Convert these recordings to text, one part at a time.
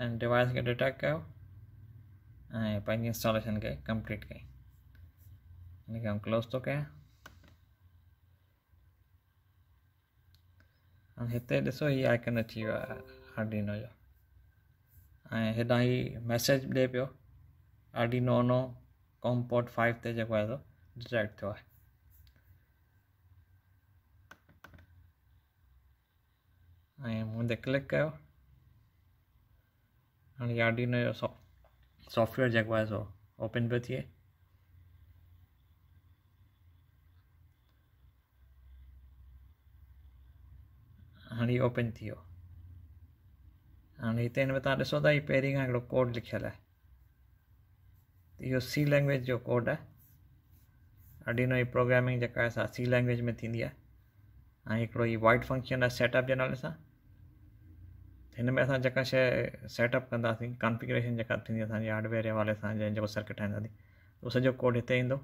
and device के data के ऐं इंस्टॉलेशन के कंप्लीट कई हिनखे आउं क्लोज़ तो क्या इतने हिते ये आइकन अची वियो आहे जो ऐं हेॾां मैसेज ॾिए पियो आर्डीनो ओनो कॉम्पोर्ट फाइव से जो आहे डिटेक्ट थियो आहे क्लिक कयो మనకి ఆర్డినో సాఫ్ట్వేర్ జగ్వాజో ఓపెన్ बचिए हाणे ओपन थी वियो हाणे हिते हिन में तव्हां ॾिसो था हीउ पहिरीं खां हिकिड़ो कोड लिखियलु आहे इहो सी लैंग्वेज जो कोड आहे अडीनो जी प्रोग्रामिंग जेका आहे सा सी लैंग्वेज में थींदी आहे ऐं हिकिड़ो हीउ वाइट फंक्शन आहे सेटअप जे नाले सां हिन में असां जेका शइ सेटअप कंदासीं कॉन्फिग्रेशन जेका थींदी असांजे हार्डवेयर जे हवाले सां जेको सर्किट ठाहींदासीं उहो सॼो कोड हिते ईंदो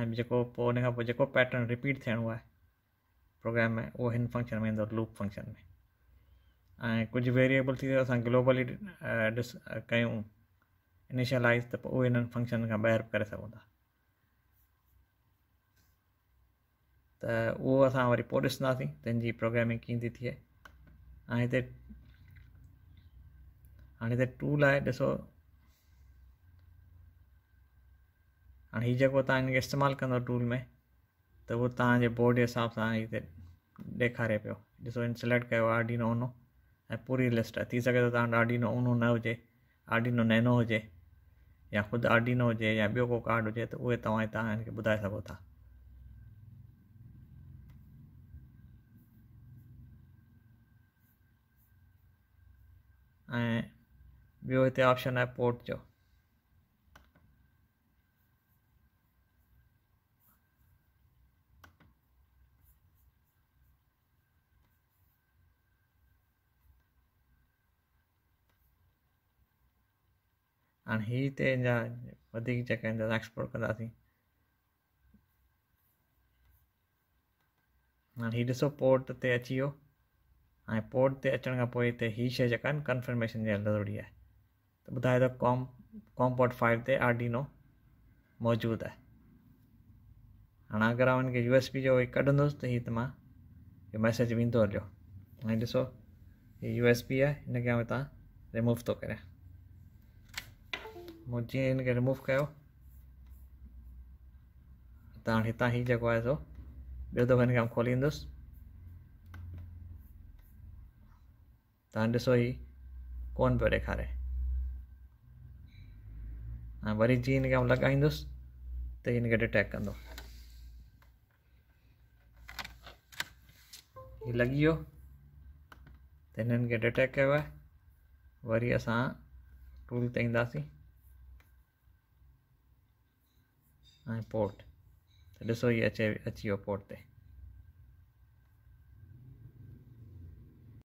ऐं जेको पोइ हुन खां पोइ जेको पैटर्न रिपीट थियणो आहे प्रोग्राम में उहो हिन फंक्शन में ईंदो लूप फंक्शन में ऐं कुझु वेरिएबल थी वियो असां ग्लोबली ॾिस कयूं इनिशलाइज़ त पोइ उहे हिननि फंक्शन खां ॿाहिरि करे सघूं था त उहो असां वरी पोइ ॾिसंदासीं तंहिंजी प्रोग्रामिंग कीअं थी थिए ऐं हिते हाणे हिते टूल आहे ॾिसो हाणे हीउ जेको तव्हां हिनखे इस्तेमालु कंदो टूल में त उहो तव्हांजे बोर्ड जे हिसाब सां हिते ॾेखारे पियो ॾिसो हिन सिलेक्ट कयो आडिनो ऊनो ऐं पूरी लिस्ट आहे थी सघे थो तव्हां वटि आडिनो ऊनो न हुजे आडिनो नैनो हुजे या ख़ुदि आडिनो हुजे या ॿियो को कार्ड हुजे त उहे तव्हां हितां हिनखे ॿुधाए सघो था ऐं व्यू इथे ऑप्शन है पोर्ट जो हाँ ते जा वधीक जेके आहिनि एक्सपोर्ट कंदासीं पोर्ट ते अची वो ऐं पोर्ट ते अचण खां पोइ हिते हीअ शइ जेका आहिनि कंफर्मेशन जे हलंदड़ी आहे ॿुधायो त कॉम पॉट फाइव से आर मौजूद है हाँ अगर अगरि आउं हिनखे यू एस पी जो कढंदुसि तो हीअ त मैसेज वेंदो हलियो हाणे ॾिसो हीउ यू एस पी आहे हिनखे रिमूव थो करे मां जीअं रिमूव कयो त हितां ई जेको सो ॿियो दफ़ो हिन खे खोलींदुसि ही कौन ऐं वरी जीअं हिनखे आऊं लॻाईंदुसि त हिन खे डिटेक्ट कंदो हीअ लॻी वियो त हिननि खे डिटेक्ट कयो आहे वरी असां टूल ते ईंदासीं ऐं पोट त ॾिसो अचे अची वियो पोर्ट